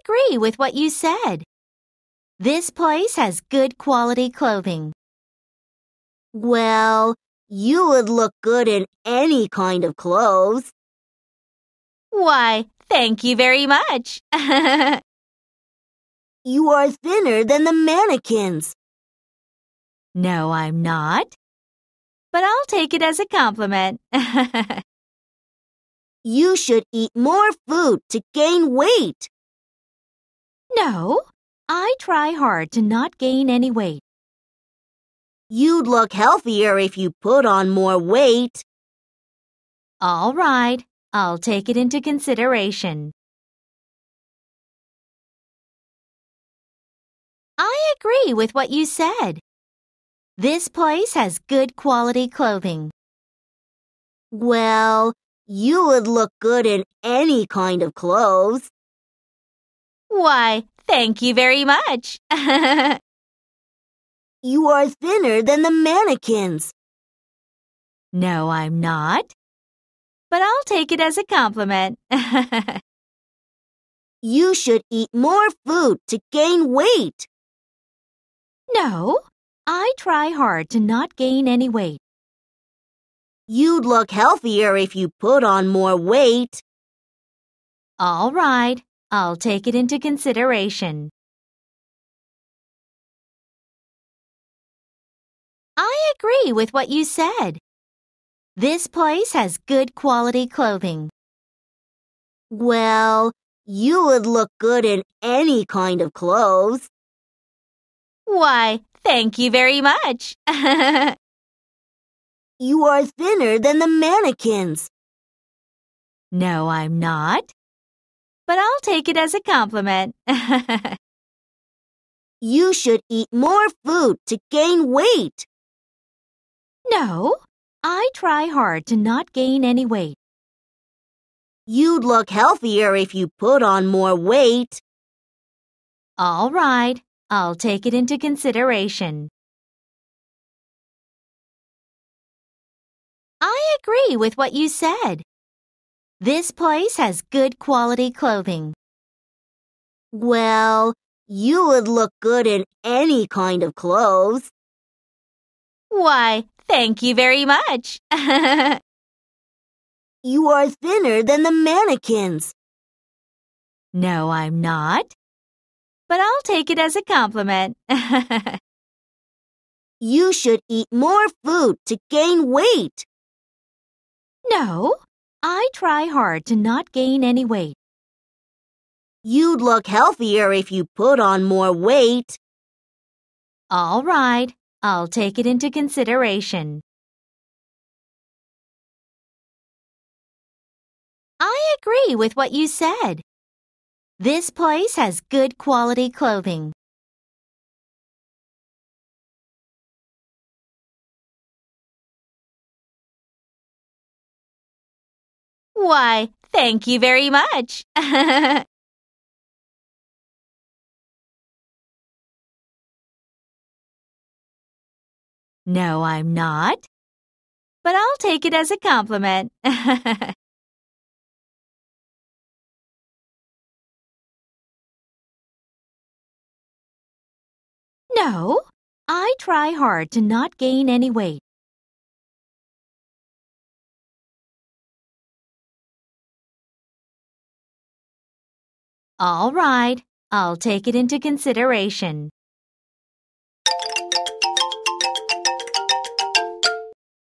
agree with what you said. This place has good quality clothing. Well, you would look good in any kind of clothes. Why, thank you very much. you are thinner than the mannequins. No, I'm not. But I'll take it as a compliment. you should eat more food to gain weight. No, I try hard to not gain any weight. You'd look healthier if you put on more weight. All right, I'll take it into consideration. I agree with what you said. This place has good quality clothing. Well, you would look good in any kind of clothes. Why, Thank you very much. you are thinner than the mannequins. No, I'm not. But I'll take it as a compliment. you should eat more food to gain weight. No, I try hard to not gain any weight. You'd look healthier if you put on more weight. All right, I'll take it into consideration. I agree with what you said. This place has good quality clothing. Well, you would look good in any kind of clothes. Why, thank you very much. you are thinner than the mannequins. No, I'm not but I'll take it as a compliment. you should eat more food to gain weight. No, I try hard to not gain any weight. You'd look healthier if you put on more weight. All right, I'll take it into consideration. I agree with what you said. This place has good quality clothing. Well, you would look good in any kind of clothes. Why, thank you very much. you are thinner than the mannequins. No, I'm not. But I'll take it as a compliment. you should eat more food to gain weight. No, I try hard to not gain any weight. You'd look healthier if you put on more weight. All right, I'll take it into consideration. I agree with what you said. This place has good quality clothing. Why, thank you very much. no, I'm not. But I'll take it as a compliment. no, I try hard to not gain any weight. All right, I'll take it into consideration.